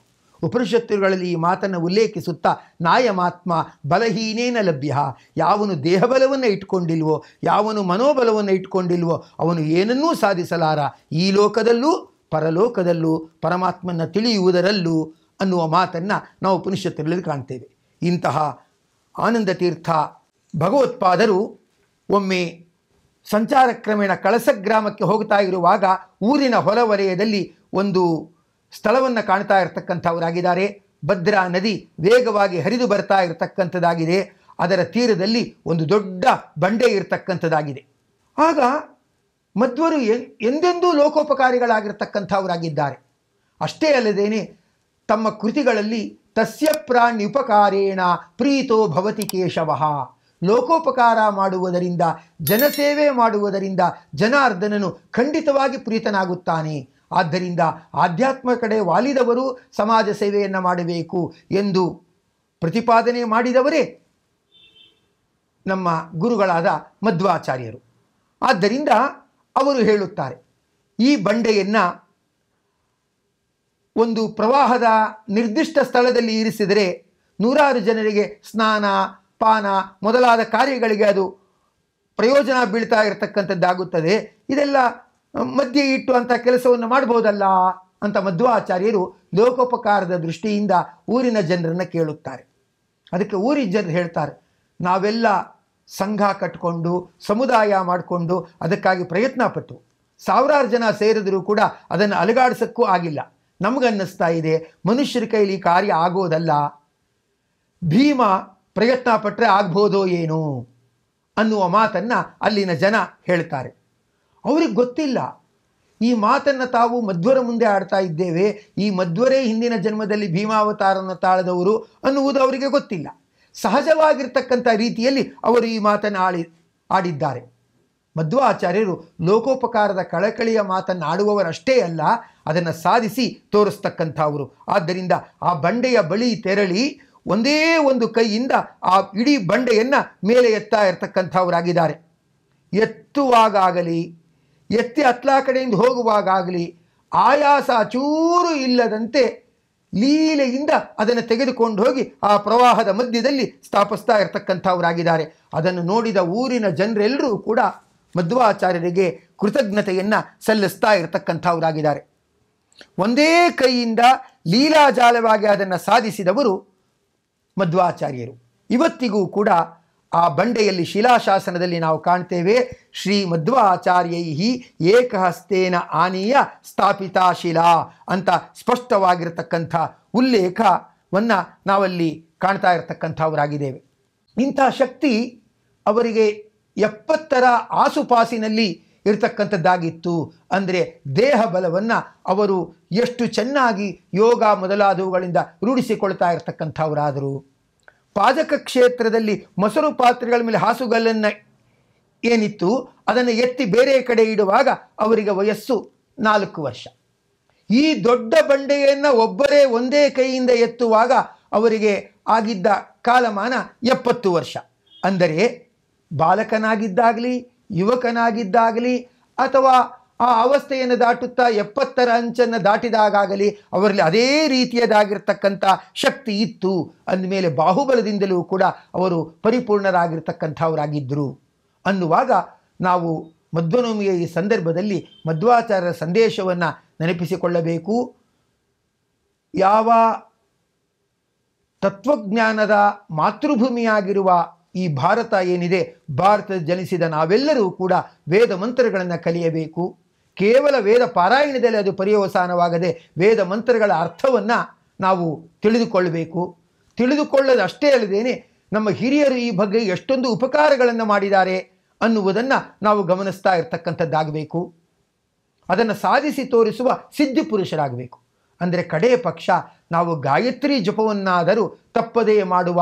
ಉಪನಿಷತ್ತುಗಳಲ್ಲಿ ಈ ಮಾತನ್ನು ಉಲ್ಲೇಖಿಸುತ್ತಾ ನಾಯಮಾತ್ಮ ಬಲಹೀನೇನ ಲಭ್ಯ ಯಾವನು ದೇಹಬಲವನ್ನು ಇಟ್ಕೊಂಡಿಲ್ವೋ ಯಾವನು ಮನೋಬಲವನ್ನು ಇಟ್ಕೊಂಡಿಲ್ವೋ ಅವನು ಏನನ್ನೂ ಸಾಧಿಸಲಾರ ಈ ಲೋಕದಲ್ಲೂ ಪರಲೋಕದಲ್ಲೂ ಪರಮಾತ್ಮನ ತಿಳಿಯುವುದರಲ್ಲೂ ಅನ್ನುವ ಮಾತನ್ನು ನಾವು ಉಪನಿಷತ್ತಿನಲ್ಲಿ ಕಾಣ್ತೇವೆ ಇಂತಹ ಆನಂದ ತೀರ್ಥ ಭಗವತ್ಪಾದರು ಒಮ್ಮೆ ಸಂಚಾರ ಕ್ರಮೇಣ ಕಳಸ ಗ್ರಾಮಕ್ಕೆ ಹೋಗ್ತಾ ಇರುವಾಗ ಊರಿನ ಹೊಲವಲಯದಲ್ಲಿ ಒಂದು ಸ್ಥಳವನ್ನು ಕಾಣ್ತಾ ಇರತಕ್ಕಂಥವರಾಗಿದ್ದಾರೆ ಭದ್ರಾ ನದಿ ವೇಗವಾಗಿ ಹರಿದು ಬರ್ತಾ ಇರತಕ್ಕಂಥದ್ದಾಗಿದೆ ಅದರ ತೀರದಲ್ಲಿ ಒಂದು ದೊಡ್ಡ ಬಂಡೆ ಇರತಕ್ಕಂಥದ್ದಾಗಿದೆ ಆಗ ಮಧ್ವರು ಎಂದೆಂದೂ ಲೋಕೋಪಕಾರಿಗಳಾಗಿರ್ತಕ್ಕಂಥವರಾಗಿದ್ದಾರೆ ಅಷ್ಟೇ ಅಲ್ಲದೇನೆ ತಮ್ಮ ಕೃತಿಗಳಲ್ಲಿ ತಸ್ಯ ಪ್ರಾಣಿ ಉಪಕಾರೇಣ ಪ್ರೀತೋ ಭವತಿ ಕೇಶವಃ ಲೋಕೋಪಕಾರ ಮಾಡುವುದರಿಂದ ಜನಸೇವೆ ಮಾಡುವುದರಿಂದ ಜನಾರ್ದನನು ಖಂಡಿತವಾಗಿ ಪ್ರೀತನಾಗುತ್ತಾನೆ ಆದ್ದರಿಂದ ಆಧ್ಯಾತ್ಮ ಕಡೆ ವಾಲಿದವರು ಸಮಾಜ ಸೇವೆಯನ್ನು ಮಾಡಬೇಕು ಎಂದು ಪ್ರತಿಪಾದನೆ ಮಾಡಿದವರೇ ನಮ್ಮ ಗುರುಗಳಾದ ಮಧ್ವಾಚಾರ್ಯರು ಆದ್ದರಿಂದ ಅವರು ಹೇಳುತ್ತಾರೆ ಈ ಬಂಡೆಯನ್ನು ಒಂದು ಪ್ರವಾಹದ ನಿರ್ದಿಷ್ಟ ಸ್ಥಳದಲ್ಲಿ ಇರಿಸಿದರೆ ನೂರಾರು ಜನರಿಗೆ ಸ್ನಾನ ಪಾನ ಮೊದಲಾದ ಕಾರ್ಯಗಳಿಗೆ ಅದು ಪ್ರಯೋಜನ ಬೀಳ್ತಾ ಇರತಕ್ಕಂಥದ್ದಾಗುತ್ತದೆ ಇದೆಲ್ಲ ಮಧ್ಯೆ ಇಟ್ಟು ಅಂಥ ಕೆಲಸವನ್ನು ಮಾಡ್ಬೋದಲ್ಲ ಅಂತ ಮಧ್ವಾಚಾರ್ಯರು ಲೋಕೋಪಕಾರದ ದೃಷ್ಟಿಯಿಂದ ಊರಿನ ಜನರನ್ನು ಕೇಳುತ್ತಾರೆ ಅದಕ್ಕೆ ಊರಿನ ಜನರು ಹೇಳ್ತಾರೆ ನಾವೆಲ್ಲ ಸಂಘ ಕಟ್ಕೊಂಡು ಸಮುದಾಯ ಮಾಡಿಕೊಂಡು ಅದಕ್ಕಾಗಿ ಪ್ರಯತ್ನ ಪಟ್ಟು ಸಾವಿರಾರು ಜನ ಸೇರಿದರೂ ಕೂಡ ಅದನ್ನು ಅಲುಗಾಡಿಸೋಕ್ಕೂ ಆಗಿಲ್ಲ ನಮಗನ್ನಿಸ್ತಾ ಇದೆ ಮನುಷ್ಯರ ಕೈಲಿ ಕಾರ್ಯ ಆಗೋದಲ್ಲ ಭೀಮ ಪ್ರಯತ್ನ ಪಟ್ಟರೆ ಆಗ್ಬೋದೋ ಏನು ಅನ್ನುವ ಮಾತನ್ನು ಅಲ್ಲಿನ ಜನ ಹೇಳ್ತಾರೆ ಅವ್ರಿಗೆ ಗೊತ್ತಿಲ್ಲ ಈ ಮಾತನ್ನು ತಾವು ಮಧ್ವರ ಮುಂದೆ ಆಡ್ತಾ ಇದ್ದೇವೆ ಈ ಮಧ್ವರೇ ಹಿಂದಿನ ಜನ್ಮದಲ್ಲಿ ಭೀಮಾವತಾರನ ತಾಳದವರು ಅನ್ನುವುದು ಅವರಿಗೆ ಗೊತ್ತಿಲ್ಲ ಸಹಜವಾಗಿರ್ತಕ್ಕಂಥ ರೀತಿಯಲ್ಲಿ ಅವರು ಈ ಮಾತನ್ನು ಆಡಿ ಆಡಿದ್ದಾರೆ ಮಧ್ವಾಚಾರ್ಯರು ಲೋಕೋಪಕಾರದ ಕಳಕಳಿಯ ಮಾತನ್ನು ಆಡುವವರಷ್ಟೇ ಅಲ್ಲ ಅದನ್ನು ಸಾಧಿಸಿ ತೋರಿಸ್ತಕ್ಕಂಥವರು ಆದ್ದರಿಂದ ಆ ಬಂಡೆಯ ಬಳಿ ತೆರಳಿ ಒಂದೇ ಒಂದು ಕೈಯಿಂದ ಆ ಇಡೀ ಬಂಡೆಯನ್ನು ಮೇಲೆ ಎತ್ತಾ ಇರತಕ್ಕಂಥವರಾಗಿದ್ದಾರೆ ಎತ್ತುವಾಗಲಿ ಎತ್ತಿ ಅತ್ಲಾ ಕಡೆಯಿಂದ ಹೋಗುವಾಗಲಿ ಆಯಾಸ ಚೂರು ಇಲ್ಲದಂತೆ ಲೀಲೆಯಿಂದ ಅದನ್ನು ತೆಗೆದುಕೊಂಡು ಹೋಗಿ ಆ ಪ್ರವಾಹದ ಮಧ್ಯದಲ್ಲಿ ಸ್ಥಾಪಿಸ್ತಾ ಇರತಕ್ಕಂಥವರಾಗಿದ್ದಾರೆ ಅದನ್ನು ನೋಡಿದ ಊರಿನ ಜನರೆಲ್ಲರೂ ಕೂಡ ಮಧ್ವಾಚಾರ್ಯರಿಗೆ ಕೃತಜ್ಞತೆಯನ್ನು ಸಲ್ಲಿಸ್ತಾ ಇರತಕ್ಕಂಥವರಾಗಿದ್ದಾರೆ ಒಂದೇ ಕೈಯಿಂದ ಲೀಲಾಜಾಲವಾಗಿ ಅದನ್ನು ಸಾಧಿಸಿದವರು ಮಧ್ವಾಚಾರ್ಯರು ಇವತ್ತಿಗೂ ಕೂಡ ಆ ಬಂಡೆಯಲ್ಲಿ ಶಿಲಾಶಾಸನದಲ್ಲಿ ನಾವು ಕಾಣ್ತೇವೆ ಶ್ರೀ ಮಧ್ವಾಚಾರ್ಯೈಹಿ ಏಕಹಸ್ತೇನ ಆನೀಯ ಸ್ಥಾಪಿತಾ ಶಿಲಾ ಅಂತ ಸ್ಪಷ್ಟವಾಗಿರತಕ್ಕಂಥ ಉಲ್ಲೇಖವನ್ನು ನಾವಲ್ಲಿ ಕಾಣ್ತಾ ಇರತಕ್ಕಂಥವರಾಗಿದ್ದೇವೆ ಇಂಥ ಶಕ್ತಿ ಅವರಿಗೆ ಎಪ್ಪತ್ತರ ಆಸುಪಾಸಿನಲ್ಲಿ ಇರತಕ್ಕಂಥದ್ದಾಗಿತ್ತು ಅಂದರೆ ದೇಹ ಬಲವನ್ನು ಅವರು ಎಷ್ಟು ಚೆನ್ನಾಗಿ ಯೋಗ ಮೊದಲಾದವುಗಳಿಂದ ರೂಢಿಸಿಕೊಳ್ತಾ ಇರತಕ್ಕಂಥವರಾದರು ಪಾದಕ ಕ್ಷೇತ್ರದಲ್ಲಿ ಮೊಸರು ಪಾತ್ರೆಗಳ ಮೇಲೆ ಹಾಸುಗಲ್ಲನ್ನು ಏನಿತ್ತು ಅದನ್ನು ಎತ್ತಿ ಬೇರೆ ಕಡೆ ಇಡುವಾಗ ಅವರಿಗೆ ವಯಸ್ಸು ನಾಲ್ಕು ವರ್ಷ ಈ ದೊಡ್ಡ ಬಂಡೆಯನ್ನು ಒಬ್ಬರೇ ಒಂದೇ ಕೈಯಿಂದ ಎತ್ತುವಾಗ ಅವರಿಗೆ ಆಗಿದ್ದ ಕಾಲಮಾನ ಎಪ್ಪತ್ತು ವರ್ಷ ಅಂದರೆ ಬಾಲಕನಾಗಿದ್ದಾಗಲಿ ಯುವಕನಾಗಿದ್ದಾಗಲಿ ಅಥವಾ ಆ ಅವಸ್ಥೆಯನ್ನು ದಾಟುತ್ತಾ ಎಪ್ಪತ್ತರ ಅಂಚನ್ನು ದಾಟಿದಾಗಲಿ ಅವರಲ್ಲಿ ಅದೇ ರೀತಿಯದಾಗಿರ್ತಕ್ಕಂಥ ಶಕ್ತಿ ಇತ್ತು ಅಂದಮೇಲೆ ಬಾಹುಬಲದಿಂದಲೂ ಕೂಡ ಅವರು ಪರಿಪೂರ್ಣರಾಗಿರ್ತಕ್ಕಂಥವರಾಗಿದ್ದರು ಅನ್ನುವಾಗ ನಾವು ಮಧ್ವನವಮಿಯ ಈ ಸಂದರ್ಭದಲ್ಲಿ ಮಧ್ವಾಚಾರ್ಯರ ಸಂದೇಶವನ್ನು ನೆನಪಿಸಿಕೊಳ್ಳಬೇಕು ಯಾವ ತತ್ವಜ್ಞಾನದ ಮಾತೃಭೂಮಿಯಾಗಿರುವ ಈ ಭಾರತ ಏನಿದೆ ಭಾರತ ಜನಿಸಿದ ನಾವೆಲ್ಲರೂ ಕೂಡ ವೇದ ಮಂತ್ರಗಳನ್ನು ಕಲಿಯಬೇಕು ಕೇವಲ ವೇದ ಪಾರಾಯಣದಲ್ಲಿ ಅದು ಪರ್ಯವಸಾನವಾಗದೆ ವೇದ ಮಂತ್ರಗಳ ಅರ್ಥವನ್ನು ನಾವು ತಿಳಿದುಕೊಳ್ಳಬೇಕು ತಿಳಿದುಕೊಳ್ಳದಷ್ಟೇ ಅಷ್ಟೇ ಅಲ್ಲದೇನೆ ನಮ್ಮ ಹಿರಿಯರು ಈ ಬಗ್ಗೆ ಎಷ್ಟೊಂದು ಉಪಕಾರಗಳನ್ನು ಮಾಡಿದ್ದಾರೆ ಅನ್ನುವುದನ್ನು ನಾವು ಗಮನಿಸ್ತಾ ಇರತಕ್ಕಂಥದ್ದಾಗಬೇಕು ಅದನ್ನು ಸಾಧಿಸಿ ತೋರಿಸುವ ಸಿದ್ಧಿ ಪುರುಷರಾಗಬೇಕು ಅಂದರೆ ಕಡೇ ಪಕ್ಷ ನಾವು ಗಾಯತ್ರಿ ಜಪವನ್ನಾದರೂ ತಪ್ಪದೇ ಮಾಡುವ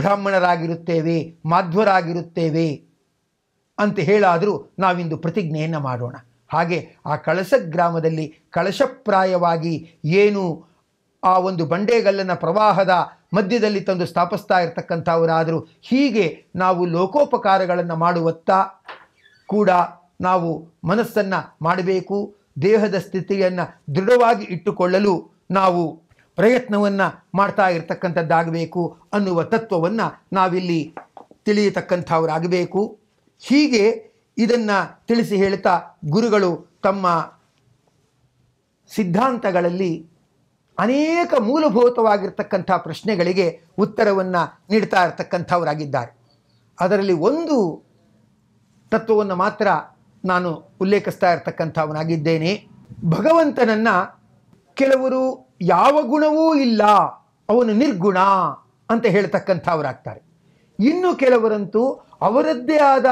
ಬ್ರಾಹ್ಮಣರಾಗಿರುತ್ತೇವೆ ಮಾಧ್ವರಾಗಿರುತ್ತೇವೆ ಅಂತ ಹೇಳಾದರೂ ನಾವಿಂದು ಪ್ರತಿಜ್ಞೆಯನ್ನು ಮಾಡೋಣ ಹಾಗೆ ಆ ಕಳಸ ಗ್ರಾಮದಲ್ಲಿ ಕಳಶಪ್ರಾಯವಾಗಿ ಏನು ಆ ಒಂದು ಬಂಡೆಗಲ್ಲನ ಪ್ರವಾಹದ ಮಧ್ಯದಲ್ಲಿ ತಂದು ಸ್ಥಾಪಿಸ್ತಾ ಇರತಕ್ಕಂಥವರಾದರೂ ಹೀಗೆ ನಾವು ಲೋಕೋಪಕಾರಗಳನ್ನು ಮಾಡುವತ್ತ ಕೂಡ ನಾವು ಮನಸ್ಸನ್ನು ಮಾಡಬೇಕು ದೇಹದ ಸ್ಥಿತಿಯನ್ನು ದೃಢವಾಗಿ ಇಟ್ಟುಕೊಳ್ಳಲು ನಾವು ಪ್ರಯತ್ನವನ್ನು ಮಾಡ್ತಾ ಇರತಕ್ಕಂಥದ್ದಾಗಬೇಕು ಅನ್ನುವ ತತ್ವವನ್ನು ನಾವಿಲ್ಲಿ ತಿಳಿಯತಕ್ಕಂಥವರಾಗಬೇಕು ಹೀಗೆ ಇದನ್ನು ತಿಳಿಸಿ ಹೇಳ್ತಾ ಗುರುಗಳು ತಮ್ಮ ಸಿದ್ಧಾಂತಗಳಲ್ಲಿ ಅನೇಕ ಮೂಲಭೂತವಾಗಿರ್ತಕ್ಕಂಥ ಪ್ರಶ್ನೆಗಳಿಗೆ ಉತ್ತರವನ್ನು ನೀಡ್ತಾ ಇರತಕ್ಕಂಥವರಾಗಿದ್ದಾರೆ ಅದರಲ್ಲಿ ಒಂದು ತತ್ವವನ್ನು ಮಾತ್ರ ನಾನು ಉಲ್ಲೇಖಿಸ್ತಾ ಇರ್ತಕ್ಕಂಥವನಾಗಿದ್ದೇನೆ ಭಗವಂತನನ್ನು ಕೆಲವರು ಯಾವ ಗುಣವೂ ಇಲ್ಲ ಅವನು ನಿರ್ಗುಣ ಅಂತ ಹೇಳ್ತಕ್ಕಂಥವರಾಗ್ತಾರೆ ಇನ್ನು ಕೆಲವರಂತೂ ಅವರದ್ದೇ ಆದ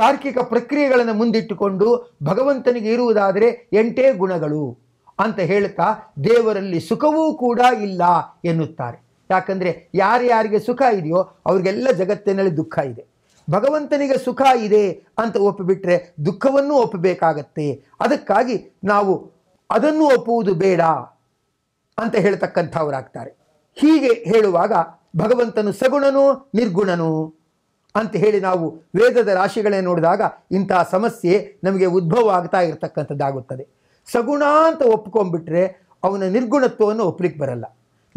ತಾರ್ಕಿಕ ಪ್ರಕ್ರಿಯೆಗಳನ್ನು ಮುಂದಿಟ್ಟುಕೊಂಡು ಭಗವಂತನಿಗೆ ಇರುವುದಾದರೆ ಎಂಟೇ ಗುಣಗಳು ಅಂತ ಹೇಳ್ತಾ ದೇವರಲ್ಲಿ ಸುಖವೂ ಕೂಡ ಇಲ್ಲ ಎನ್ನುತ್ತಾರೆ ಯಾಕಂದರೆ ಯಾರ್ಯಾರಿಗೆ ಸುಖ ಇದೆಯೋ ಅವ್ರಿಗೆಲ್ಲ ಜಗತ್ತಿನಲ್ಲಿ ದುಃಖ ಇದೆ ಭಗವಂತನಿಗೆ ಸುಖ ಇದೆ ಅಂತ ಒಪ್ಪಿಬಿಟ್ರೆ ದುಃಖವನ್ನು ಒಪ್ಪಬೇಕಾಗತ್ತೆ ಅದಕ್ಕಾಗಿ ನಾವು ಅದನ್ನು ಒಪ್ಪುವುದು ಬೇಡ ಅಂತ ಹೇಳ್ತಕ್ಕಂಥವರಾಗ್ತಾರೆ ಹೀಗೆ ಹೇಳುವಾಗ ಭಗವಂತನು ಸಗುಣನು ನಿರ್ಗುಣನು ಅಂತ ಹೇಳಿ ನಾವು ವೇದದ ರಾಶಿಗಳೇ ನೋಡಿದಾಗ ಇಂಥ ಸಮಸ್ಯೆ ನಮಗೆ ಉದ್ಭವ ಆಗ್ತಾ ಇರತಕ್ಕಂಥದ್ದಾಗುತ್ತದೆ ಸಗುಣ ಅಂತ ಒಪ್ಕೊಂಡ್ಬಿಟ್ರೆ ಅವನ ನಿರ್ಗುಣತ್ವವನ್ನು ಒಪ್ಪಲಿಕ್ಕೆ ಬರಲ್ಲ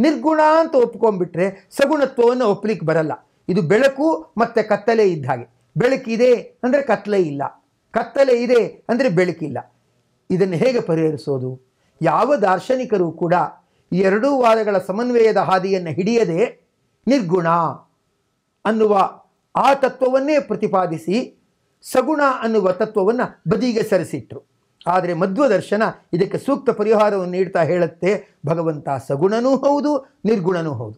ನಿರ್ಗುಣ ಅಂತ ಒಪ್ಕೊಂಡ್ಬಿಟ್ರೆ ಸಗುಣತ್ವವನ್ನು ಒಪ್ಪಲಿಕ್ಕೆ ಬರಲ್ಲ ಇದು ಬೆಳಕು ಮತ್ತು ಕತ್ತಲೆ ಇದ್ದ ಹಾಗೆ ಬೆಳಕಿದೆ ಅಂದರೆ ಕತ್ತಲೆ ಇಲ್ಲ ಕತ್ತಲೆ ಇದೆ ಅಂದರೆ ಬೆಳಕಿಲ್ಲ ಇದನ್ನು ಹೇಗೆ ಪರಿಹರಿಸೋದು ಯಾವ ದಾರ್ಶನಿಕರು ಕೂಡ ಎರಡೂ ವಾದಗಳ ಸಮನ್ವಯದ ಹಾದಿಯನ್ನು ಹಿಡಿಯದೆ ನಿರ್ಗುಣ ಅನ್ನುವ ಆ ತತ್ವವನ್ನೇ ಪ್ರತಿಪಾದಿಸಿ ಸಗುಣ ಅನ್ನುವ ತತ್ವವನ್ನು ಬದಿಗೆ ಸರಿಸಿಟ್ರು ಆದರೆ ಮಧ್ವ ದರ್ಶನ ಇದಕ್ಕೆ ಸೂಕ್ತ ಪರಿಹಾರವನ್ನು ನೀಡ್ತಾ ಹೇಳುತ್ತೆ ಭಗವಂತ ಸಗುಣನೂ ಹೌದು ನಿರ್ಗುಣನೂ ಹೌದು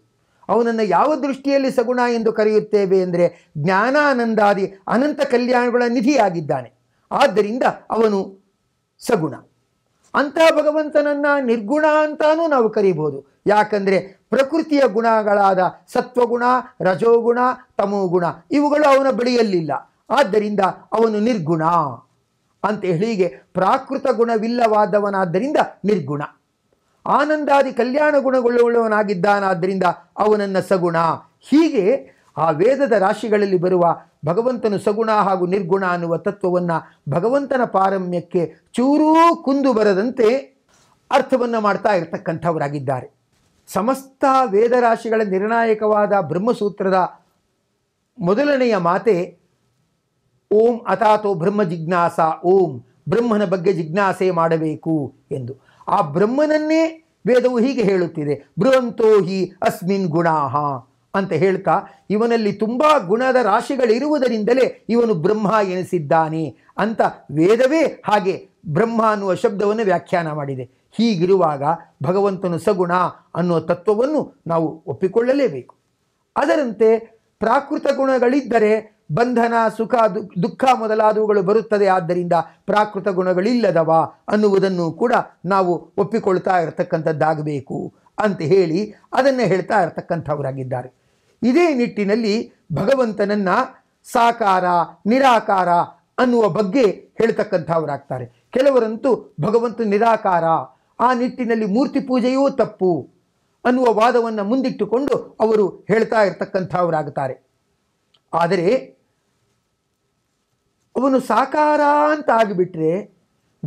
ಅವನನ್ನು ಯಾವ ದೃಷ್ಟಿಯಲ್ಲಿ ಸಗುಣ ಎಂದು ಕರೆಯುತ್ತೇವೆ ಅಂದರೆ ಜ್ಞಾನಾನಂದಾದಿ ಅನಂತ ಕಲ್ಯಾಣಗಳ ನಿಧಿಯಾಗಿದ್ದಾನೆ ಆದ್ದರಿಂದ ಅವನು ಸಗುಣ ಅಂತಹ ಭಗವಂತನನ್ನು ನಿರ್ಗುಣ ಅಂತಾನೂ ನಾವು ಕರೀಬೋದು ಯಾಕಂದರೆ ಪ್ರಕೃತಿಯ ಗುಣಗಳಾದ ಸತ್ವಗುಣ ರಜೋಗುಣ ತಮೋಗುಣ ಇವುಗಳು ಅವನ ಬಳಿಯಲ್ಲಿಲ್ಲ ಆದ್ದರಿಂದ ಅವನು ನಿರ್ಗುಣ ಅಂತ ಹೀಗೆ ಪ್ರಾಕೃತ ಗುಣವಿಲ್ಲವಾದವನಾದ್ದರಿಂದ ನಿರ್ಗುಣ ಆನಂದಾದಿ ಕಲ್ಯಾಣ ಗುಣಗಳುಳ್ಳವನಾಗಿದ್ದಾನಾದ್ದರಿಂದ ಅವನನ್ನ ಸಗುಣ ಹೀಗೆ ಆ ವೇದದ ರಾಶಿಗಳಲ್ಲಿ ಬರುವ ಭಗವಂತನು ಸಗುಣ ಹಾಗೂ ನಿರ್ಗುಣ ಅನ್ನುವ ತತ್ವವನ್ನು ಭಗವಂತನ ಪಾರಮ್ಯಕ್ಕೆ ಚೂರೂ ಕುಂದು ಬರದಂತೆ ಅರ್ಥವನ್ನು ಮಾಡ್ತಾ ಇರತಕ್ಕಂಥವರಾಗಿದ್ದಾರೆ ಸಮಸ್ತ ವೇದರಾಶಿಗಳ ನಿರ್ಣಾಯಕವಾದ ಬ್ರಹ್ಮಸೂತ್ರದ ಮೊದಲನೆಯ ಮಾತೆ ಓಂ ಅಥಾತೋ ಬ್ರಹ್ಮ ಜಿಜ್ಞಾಸ ಓಂ ಬ್ರಹ್ಮನ ಬಗ್ಗೆ ಜಿಜ್ಞಾಸೆ ಮಾಡಬೇಕು ಎಂದು ಆ ಬ್ರಹ್ಮನನ್ನೇ ವೇದವು ಹೀಗೆ ಹೇಳುತ್ತಿದೆ ಬೃಹಂತೋ ಹಿ ಅಸ್ಮಿನ್ ಗುಣಾಹ ಅಂತ ಹೇಳ್ತಾ ಇವನಲ್ಲಿ ತುಂಬ ಗುಣದ ರಾಶಿಗಳಿರುವುದರಿಂದಲೇ ಇವನು ಬ್ರಹ್ಮ ಎನಿಸಿದ್ದಾನೆ ಅಂತ ವೇದವೇ ಹಾಗೆ ಬ್ರಹ್ಮ ಅನ್ನುವ ಶಬ್ದವನ್ನು ವ್ಯಾಖ್ಯಾನ ಮಾಡಿದೆ ಹೀಗಿರುವಾಗ ಭಗವಂತನು ಸಗುಣ ಅನ್ನುವ ತತ್ವವನ್ನು ನಾವು ಒಪ್ಪಿಕೊಳ್ಳಲೇಬೇಕು ಅದರಂತೆ ಪ್ರಾಕೃತ ಗುಣಗಳಿದ್ದರೆ ಬಂಧನ ಸುಖ ದುಃಖ ಮೊದಲಾದವುಗಳು ಬರುತ್ತದೆ ಆದ್ದರಿಂದ ಪ್ರಾಕೃತ ಗುಣಗಳಿಲ್ಲದವ ಅನ್ನುವುದನ್ನು ಕೂಡ ನಾವು ಒಪ್ಪಿಕೊಳ್ತಾ ಇರತಕ್ಕಂಥದ್ದಾಗಬೇಕು ಅಂತ ಹೇಳಿ ಅದನ್ನು ಹೇಳ್ತಾ ಇರತಕ್ಕಂಥವರಾಗಿದ್ದಾರೆ ಇದೇ ನಿಟ್ಟಿನಲ್ಲಿ ಭಗವಂತನನ್ನು ಸಾಕಾರ ನಿರಾಕಾರ ಅನ್ನುವ ಬಗ್ಗೆ ಹೇಳ್ತಕ್ಕಂಥವರಾಗ್ತಾರೆ ಕೆಲವರಂತೂ ಭಗವಂತ ನಿರಾಕಾರ ಆ ನಿಟ್ಟಿನಲ್ಲಿ ಮೂರ್ತಿ ಪೂಜೆಯೂ ತಪ್ಪು ಅನ್ನುವ ವಾದವನ್ನು ಮುಂದಿಟ್ಟುಕೊಂಡು ಅವರು ಹೇಳ್ತಾ ಇರತಕ್ಕಂಥವರಾಗುತ್ತಾರೆ ಆದರೆ ಅವನು ಸಾಕಾರ ಅಂತ ಆಗಿಬಿಟ್ರೆ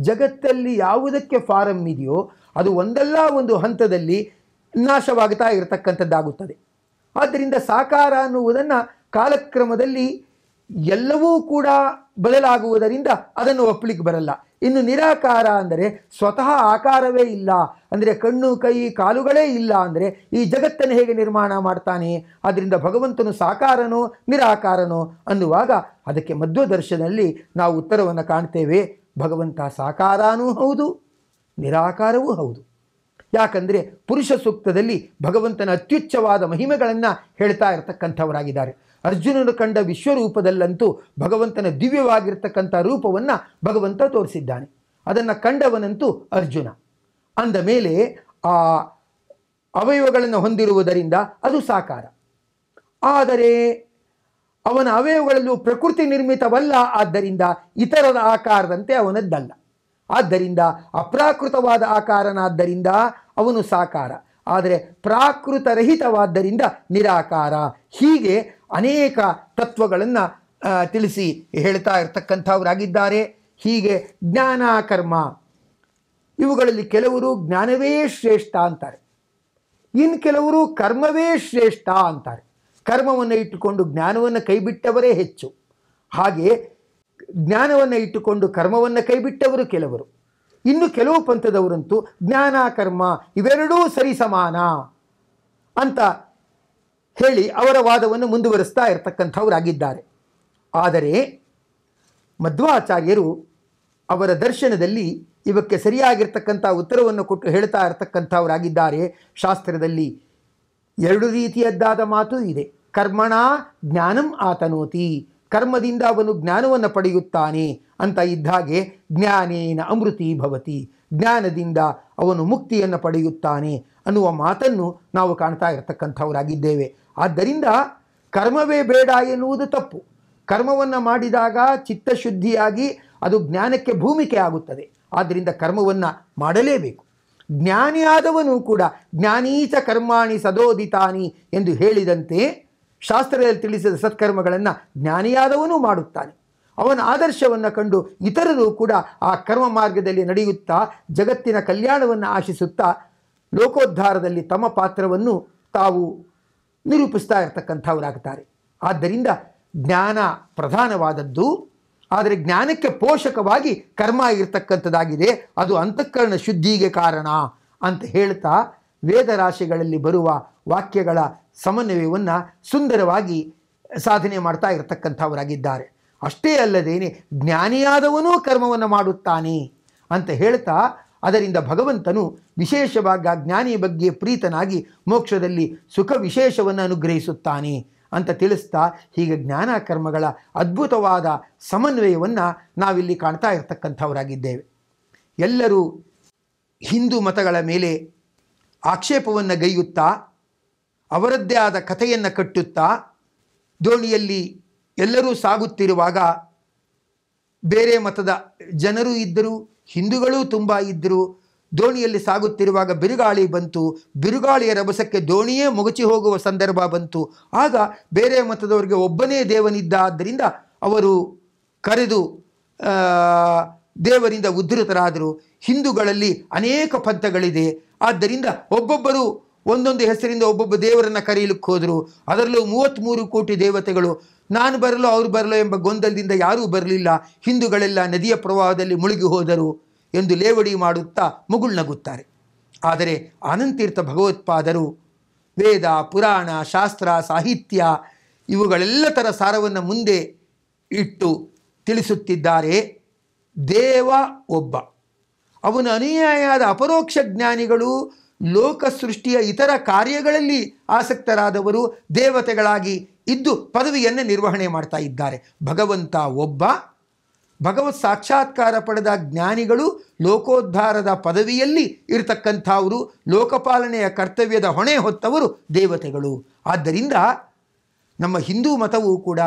ಜಗತ್ತಲ್ಲಿ ಯಾವುದಕ್ಕೆ ಫಾರಂ ಇದೆಯೋ ಅದು ಒಂದಲ್ಲ ಒಂದು ಹಂತದಲ್ಲಿ ನಾಶವಾಗುತ್ತಾ ಇರತಕ್ಕಂಥದ್ದಾಗುತ್ತದೆ ಆದ್ದರಿಂದ ಸಾಕಾರ ಅನ್ನುವುದನ್ನು ಕಾಲಕ್ರಮದಲ್ಲಿ ಎಲ್ಲವೂ ಕೂಡ ಬದಲಾಗುವುದರಿಂದ ಅದನ್ನು ಒಪ್ಪಲಿಕ್ಕೆ ಬರಲ್ಲ ಇನ್ನು ನಿರಾಕಾರ ಅಂದರೆ ಸ್ವತಃ ಆಕಾರವೇ ಇಲ್ಲ ಅಂದರೆ ಕಣ್ಣು ಕೈ ಕಾಲುಗಳೇ ಇಲ್ಲ ಅಂದರೆ ಈ ಜಗತ್ತನ್ನು ಹೇಗೆ ನಿರ್ಮಾಣ ಮಾಡ್ತಾನೆ ಅದರಿಂದ ಭಗವಂತನು ಸಾಕಾರನು ನಿರಾಕಾರನು ಅನ್ನುವಾಗ ಅದಕ್ಕೆ ಮಧ್ವದರ್ಶನಲ್ಲಿ ನಾವು ಉತ್ತರವನ್ನು ಕಾಣ್ತೇವೆ ಭಗವಂತ ಸಾಕಾರನೂ ಹೌದು ನಿರಾಕಾರವೂ ಹೌದು ಯಾಕಂದರೆ ಪುರುಷ ಸೂಕ್ತದಲ್ಲಿ ಭಗವಂತನ ಅತ್ಯುಚ್ಚವಾದ ಮಹಿಮೆಗಳನ್ನು ಹೇಳ್ತಾ ಇರತಕ್ಕಂಥವರಾಗಿದ್ದಾರೆ ಅರ್ಜುನನು ಕಂಡ ವಿಶ್ವರೂಪದಲ್ಲಂತೂ ಭಗವಂತನ ದಿವ್ಯವಾಗಿರ್ತಕ್ಕಂಥ ರೂಪವನ್ನು ಭಗವಂತ ತೋರಿಸಿದ್ದಾನೆ ಅದನ್ನು ಕಂಡವನಂತೂ ಅರ್ಜುನ ಅಂದ ಮೇಲೆ ಆ ಅವಯವಗಳನ್ನು ಹೊಂದಿರುವುದರಿಂದ ಅದು ಸಾಕಾರ ಆದರೆ ಅವನ ಅವಯವಗಳಲ್ಲೂ ಪ್ರಕೃತಿ ನಿರ್ಮಿತವಲ್ಲ ಆದ್ದರಿಂದ ಇತರರ ಆಕಾರದಂತೆ ಅವನದ್ದಲ್ಲ ಆದ್ದರಿಂದ ಅಪ್ರಾಕೃತವಾದ ಆಕಾರನಾದ್ದರಿಂದ ಅವನು ಸಾಕಾರ ಆದರೆ ಪ್ರಾಕೃತರಹಿತವಾದ್ದರಿಂದ ನಿರಾಕಾರ ಹೀಗೆ ಅನೇಕ ತತ್ವಗಳನ್ನು ತಿಳಿಸಿ ಹೇಳ್ತಾ ಇರತಕ್ಕಂಥವರಾಗಿದ್ದಾರೆ ಹೀಗೆ ಜ್ಞಾನ ಕರ್ಮ ಇವುಗಳಲ್ಲಿ ಕೆಲವರು ಜ್ಞಾನವೇ ಶ್ರೇಷ್ಠ ಅಂತಾರೆ ಇನ್ನು ಕೆಲವರು ಕರ್ಮವೇ ಶ್ರೇಷ್ಠ ಅಂತಾರೆ ಕರ್ಮವನ್ನು ಇಟ್ಟುಕೊಂಡು ಜ್ಞಾನವನ್ನು ಕೈಬಿಟ್ಟವರೇ ಹೆಚ್ಚು ಹಾಗೆ ಜ್ಞಾನವನ್ನು ಇಟ್ಟುಕೊಂಡು ಕರ್ಮವನ್ನು ಕೈಬಿಟ್ಟವರು ಕೆಲವರು ಇನ್ನು ಕೆಲವು ಪಂಥದವರಂತೂ ಜ್ಞಾನ ಕರ್ಮ ಇವೆರಡೂ ಸರಿ ಸಮಾನ ಅಂತ ಹೇಳಿ ಅವರ ವಾದವನ್ನು ಮುಂದುವರಿಸ್ತಾ ಇರತಕ್ಕಂಥವರಾಗಿದ್ದಾರೆ ಆದರೆ ಮಧ್ವಾಚಾರ್ಯರು ಅವರ ದರ್ಶನದಲ್ಲಿ ಇವಕ್ಕೆ ಸರಿಯಾಗಿರ್ತಕ್ಕಂಥ ಉತ್ತರವನ್ನು ಕೊಟ್ಟು ಹೇಳ್ತಾ ಇರತಕ್ಕಂಥವರಾಗಿದ್ದಾರೆ ಶಾಸ್ತ್ರದಲ್ಲಿ ಎರಡು ರೀತಿಯದ್ದಾದ ಮಾತು ಇದೆ ಕರ್ಮಣ ಜ್ಞಾನಂ ಆತನೋತಿ ಕರ್ಮದಿಂದ ಅವನು ಜ್ಞಾನವನ್ನು ಪಡೆಯುತ್ತಾನೆ ಅಂತ ಇದ್ದಾಗೆ ಜ್ಞಾನೇನ ಅಮೃತಿ ಭವತಿ ಜ್ಞಾನದಿಂದ ಅವನು ಮುಕ್ತಿಯನ್ನು ಪಡೆಯುತ್ತಾನೆ ಅನ್ನುವ ಮಾತನ್ನು ನಾವು ಕಾಣ್ತಾ ಇರತಕ್ಕಂಥವರಾಗಿದ್ದೇವೆ ಆದ್ದರಿಂದ ಕರ್ಮವೇ ಬೇಡ ಎನ್ನುವುದು ತಪ್ಪು ಕರ್ಮವನ್ನು ಮಾಡಿದಾಗ ಚಿತ್ತಶುದ್ಧಿಯಾಗಿ ಅದು ಜ್ಞಾನಕ್ಕೆ ಭೂಮಿಕೆ ಆಗುತ್ತದೆ ಆದ್ದರಿಂದ ಕರ್ಮವನ್ನು ಮಾಡಲೇಬೇಕು ಜ್ಞಾನಿಯಾದವನು ಕೂಡ ಜ್ಞಾನೀಚ ಕರ್ಮಾಣಿ ಸದೋದಿತಾನಿ ಎಂದು ಹೇಳಿದಂತೆ ಶಾಸ್ತ್ರದಲ್ಲಿ ತಿಳಿಸಿದ ಸತ್ಕರ್ಮಗಳನ್ನು ಜ್ಞಾನಿಯಾದವನು ಮಾಡುತ್ತಾನೆ ಅವನ ಆದರ್ಶವನ್ನು ಕಂಡು ಇತರರು ಕೂಡ ಆ ಕರ್ಮ ಮಾರ್ಗದಲ್ಲಿ ನಡೆಯುತ್ತಾ ಜಗತ್ತಿನ ಕಲ್ಯಾಣವನ್ನು ಆಶಿಸುತ್ತಾ ಲೋಕೋದ್ಧಾರದಲ್ಲಿ ತಮ್ಮ ಪಾತ್ರವನ್ನು ತಾವು ನಿರೂಪಿಸ್ತಾ ಇರತಕ್ಕಂಥವರಾಗ್ತಾರೆ ಆದ್ದರಿಂದ ಜ್ಞಾನ ಪ್ರಧಾನವಾದದ್ದು ಆದರೆ ಜ್ಞಾನಕ್ಕೆ ಪೋಷಕವಾಗಿ ಕರ್ಮ ಇರತಕ್ಕಂಥದ್ದಾಗಿದೆ ಅದು ಅಂತಃಕರಣ ಶುದ್ಧಿಗೆ ಕಾರಣ ಅಂತ ಹೇಳ್ತಾ ವೇದರಾಶಿಗಳಲ್ಲಿ ಬರುವ ವಾಕ್ಯಗಳ ಸಮನ್ವಯವನ್ನು ಸುಂದರವಾಗಿ ಸಾಧನೆ ಮಾಡ್ತಾ ಇರತಕ್ಕಂಥವರಾಗಿದ್ದಾರೆ ಅಷ್ಟೇ ಅಲ್ಲದೇನೆ ಜ್ಞಾನಿಯಾದವನೂ ಕರ್ಮವನ್ನು ಮಾಡುತ್ತಾನೆ ಅಂತ ಹೇಳ್ತಾ ಅದರಿಂದ ಭಗವಂತನು ವಿಶೇಷವಾಗಿ ಆ ಜ್ಞಾನಿಯ ಬಗ್ಗೆ ಪ್ರೀತನಾಗಿ ಮೋಕ್ಷದಲ್ಲಿ ಸುಖ ವಿಶೇಷವನ್ನು ಅನುಗ್ರಹಿಸುತ್ತಾನೆ ಅಂತ ತಿಳಿಸ್ತಾ ಹೀಗೆ ಜ್ಞಾನ ಕರ್ಮಗಳ ಅದ್ಭುತವಾದ ಸಮನ್ವಯವನ್ನು ನಾವಿಲ್ಲಿ ಕಾಣ್ತಾ ಇರತಕ್ಕಂಥವರಾಗಿದ್ದೇವೆ ಎಲ್ಲರೂ ಹಿಂದೂ ಮತಗಳ ಮೇಲೆ ಆಕ್ಷೇಪವನ್ನು ಗೈಯುತ್ತಾ ಅವರದ್ದೇ ಆದ ಕಥೆಯನ್ನು ಕಟ್ಟುತ್ತಾ ದೋಣಿಯಲ್ಲಿ ಎಲ್ಲರೂ ಸಾಗುತ್ತಿರುವಾಗ ಬೇರೆ ಮತದ ಜನರು ಇದ್ದರು ಹಿಂದೂಗಳು ತುಂಬ ಇದ್ದರು ದೋಣಿಯಲ್ಲಿ ಸಾಗುತ್ತಿರುವಾಗ ಬಿರುಗಾಳಿ ಬಂತು ಬಿರುಗಾಳಿಯ ರಭಸಕ್ಕೆ ದೋಣಿಯೇ ಮುಗಚಿ ಹೋಗುವ ಸಂದರ್ಭ ಬಂತು ಆಗ ಬೇರೆ ಮತದವರಿಗೆ ಒಬ್ಬನೇ ದೇವನಿದ್ದ ಆದ್ದರಿಂದ ಅವರು ಕರೆದು ದೇವರಿಂದ ಉದ್ಧತರಾದರು ಹಿಂದೂಗಳಲ್ಲಿ ಅನೇಕ ಪಂಥಗಳಿದೆ ಆದ್ದರಿಂದ ಒಬ್ಬೊಬ್ಬರು ಒಂದೊಂದು ಹೆಸರಿಂದ ಒಬ್ಬೊಬ್ಬ ದೇವರನ್ನು ಕರೆಯಲಿಕ್ಕೆ ಹೋದರು ಅದರಲ್ಲೂ ಮೂರು ಕೋಟಿ ದೇವತೆಗಳು ನಾನು ಬರಲು ಅವರು ಬರಲೋ ಎಂಬ ಗೊಂದಲದಿಂದ ಯಾರೂ ಬರಲಿಲ್ಲ ಹಿಂದೂಗಳೆಲ್ಲ ನದಿಯ ಪ್ರವಾಹದಲ್ಲಿ ಮುಳುಗಿ ಹೋದರು ಎಂದು ಲೇವಡಿ ಮಾಡುತ್ತಾ ಮುಗುಳ್ನಗುತ್ತಾರೆ ಆದರೆ ಅನಂತೀರ್ಥ ಭಗವತ್ಪಾದರು ವೇದ ಪುರಾಣ ಶಾಸ್ತ್ರ ಸಾಹಿತ್ಯ ಇವುಗಳೆಲ್ಲ ಥರ ಸಾರವನ್ನು ಮುಂದೆ ಇಟ್ಟು ತಿಳಿಸುತ್ತಿದ್ದಾರೆ ದೇವ ಒಬ್ಬ ಅವನ ಅನುಯಾಯಾದ ಅಪರೋಕ್ಷ ಜ್ಞಾನಿಗಳು ಲೋಕ ಸೃಷ್ಟಿಯ ಇತರ ಕಾರ್ಯಗಳಲ್ಲಿ ಆಸಕ್ತರಾದವರು ದೇವತೆಗಳಾಗಿ ಇದ್ದು ಪದವಿಯನ್ನು ನಿರ್ವಹಣೆ ಮಾಡ್ತಾ ಇದ್ದಾರೆ ಭಗವಂತ ಒಬ್ಬ ಭಗವತ್ ಸಾಕ್ಷಾತ್ಕಾರ ಪಡೆದ ಜ್ಞಾನಿಗಳು ಲೋಕೋದ್ಧಾರದ ಪದವಿಯಲ್ಲಿ ಇರತಕ್ಕಂಥವರು ಲೋಕಪಾಲನೆಯ ಕರ್ತವ್ಯದ ಹೊಣೆ ಹೊತ್ತವರು ದೇವತೆಗಳು ಆದ್ದರಿಂದ ನಮ್ಮ ಹಿಂದೂ ಮತವೂ ಕೂಡ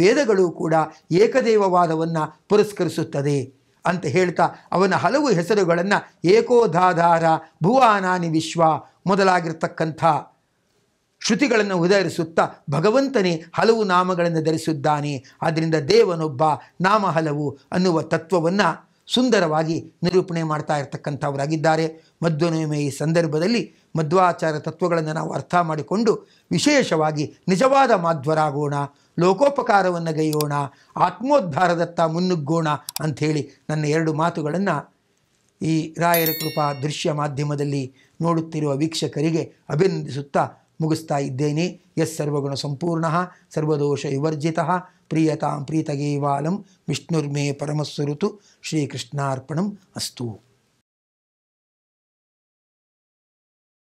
ವೇದಗಳು ಕೂಡ ಏಕದೇವವಾದವನ್ನು ಪುರಸ್ಕರಿಸುತ್ತದೆ ಅಂತ ಹೇಳ್ತಾ ಅವನ ಹಲವು ಹೆಸರುಗಳನ್ನು ಏಕೋಧಾಧಾರ ಭುವಾನಾನಿ ವಿಶ್ವ ಮೊದಲಾಗಿರ್ತಕ್ಕಂಥ ಶ್ರುತಿಗಳನ್ನು ಉದಾಹರಿಸುತ್ತಾ ಭಗವಂತನೇ ಹಲವು ನಾಮಗಳನ್ನು ಧರಿಸಿದ್ದಾನೆ ಆದ್ದರಿಂದ ದೇವನೊಬ್ಬ ನಾಮ ಹಲವು ಅನ್ನುವ ತತ್ವವನ್ನು ಸುಂದರವಾಗಿ ನಿರೂಪಣೆ ಮಾಡ್ತಾ ಇರತಕ್ಕಂಥವರಾಗಿದ್ದಾರೆ ಮಧ್ವನಿಮೆ ಈ ಸಂದರ್ಭದಲ್ಲಿ ಮಧ್ವಾಚಾರ ತತ್ವಗಳನ್ನು ನಾವು ಅರ್ಥ ಮಾಡಿಕೊಂಡು ವಿಶೇಷವಾಗಿ ನಿಜವಾದ ಮಾಧ್ವರಾಗೋಣ ಲೋಕೋಪಕಾರವನ್ನು ಗೈಯೋಣ ಆತ್ಮೋದ್ಧಾರದತ್ತ ಮುನ್ನುಗ್ಗೋಣ ಅಂಥೇಳಿ ನನ್ನ ಎರಡು ಮಾತುಗಳನ್ನು ಈ ರಾಯರ ಕೃಪಾ ದೃಶ್ಯ ಮಾಧ್ಯಮದಲ್ಲಿ ನೋಡುತ್ತಿರುವ ವೀಕ್ಷಕರಿಗೆ ಅಭಿನಂದಿಸುತ್ತಾ ಮುಗಿಸ್ತಾ ಇದ್ದೇನೆ ಎಸ್ ಸರ್ವಗುಣ ಸಂಪೂರ್ಣ ಸರ್ವದೋಷ ವಿವರ್ಜಿತ ಪ್ರಿಯತಾಂ ಪ್ರೀತಗೇವಾಲಂ ವಿಷ್ಣುರ್ಮೇ ಪರಮಸ್ವರುತು ಶ್ರೀಕೃಷ್ಣಾರ್ಪಣಂ ಅಸ್ತು